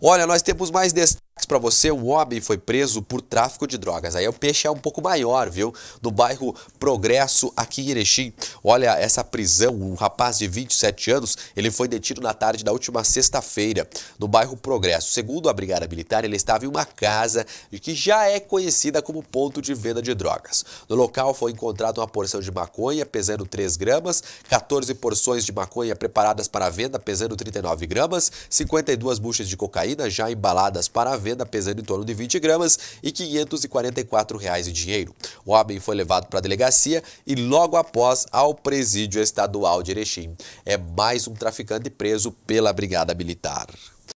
Olha, nós temos mais destaques para você, um homem foi preso por tráfico de drogas. Aí o peixe é um pouco maior, viu? No bairro Progresso, aqui em Erechim. Olha essa prisão, um rapaz de 27 anos, ele foi detido na tarde da última sexta-feira, no bairro Progresso. Segundo a Brigada Militar, ele estava em uma casa que já é conhecida como ponto de venda de drogas. No local foi encontrada uma porção de maconha pesando 3 gramas, 14 porções de maconha preparadas para venda pesando 39 gramas, 52 buchas de cocaína já embaladas para venda pesando em torno de 20 gramas e R$ 544 reais em dinheiro. O homem foi levado para a delegacia e logo após ao presídio estadual de Erechim. É mais um traficante preso pela Brigada Militar.